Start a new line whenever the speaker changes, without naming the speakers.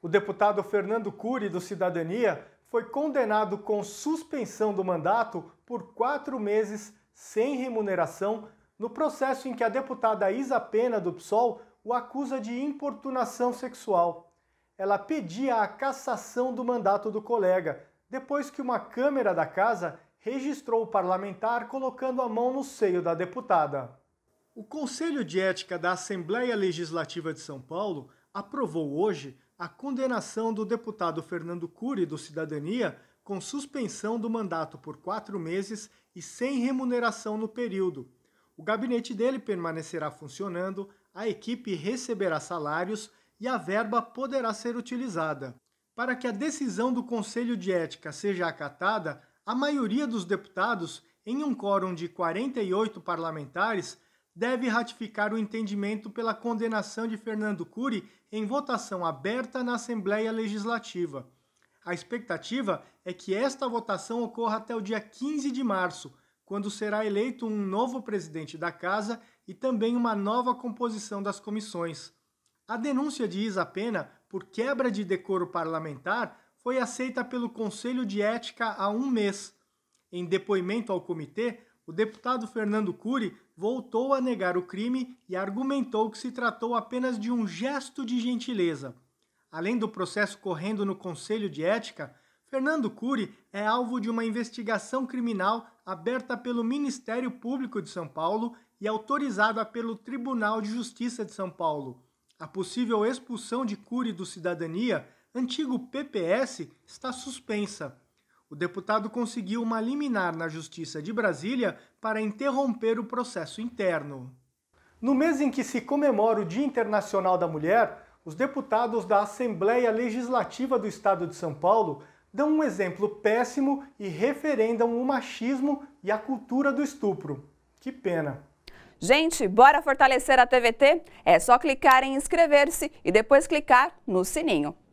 O deputado Fernando Cury, do Cidadania, foi condenado com suspensão do mandato por quatro meses sem remuneração no processo em que a deputada Isa Pena, do PSOL, o acusa de importunação sexual. Ela pedia a cassação do mandato do colega, depois que uma câmera da casa registrou o parlamentar colocando a mão no seio da deputada. O Conselho de Ética da Assembleia Legislativa de São Paulo aprovou hoje a condenação do deputado Fernando Cury, do Cidadania, com suspensão do mandato por quatro meses e sem remuneração no período. O gabinete dele permanecerá funcionando, a equipe receberá salários e a verba poderá ser utilizada. Para que a decisão do Conselho de Ética seja acatada, a maioria dos deputados, em um quórum de 48 parlamentares, deve ratificar o entendimento pela condenação de Fernando Cury em votação aberta na Assembleia Legislativa. A expectativa é que esta votação ocorra até o dia 15 de março, quando será eleito um novo presidente da Casa e também uma nova composição das comissões. A denúncia de Isa Pena por quebra de decoro parlamentar foi aceita pelo Conselho de Ética há um mês. Em depoimento ao comitê, o deputado Fernando Cury voltou a negar o crime e argumentou que se tratou apenas de um gesto de gentileza. Além do processo correndo no Conselho de Ética, Fernando Cury é alvo de uma investigação criminal aberta pelo Ministério Público de São Paulo e autorizada pelo Tribunal de Justiça de São Paulo. A possível expulsão de Cury do Cidadania, antigo PPS, está suspensa o deputado conseguiu uma liminar na Justiça de Brasília para interromper o processo interno. No mês em que se comemora o Dia Internacional da Mulher, os deputados da Assembleia Legislativa do Estado de São Paulo dão um exemplo péssimo e referendam o machismo e a cultura do estupro. Que pena! Gente, bora fortalecer a TVT? É só clicar em inscrever-se e depois clicar no sininho.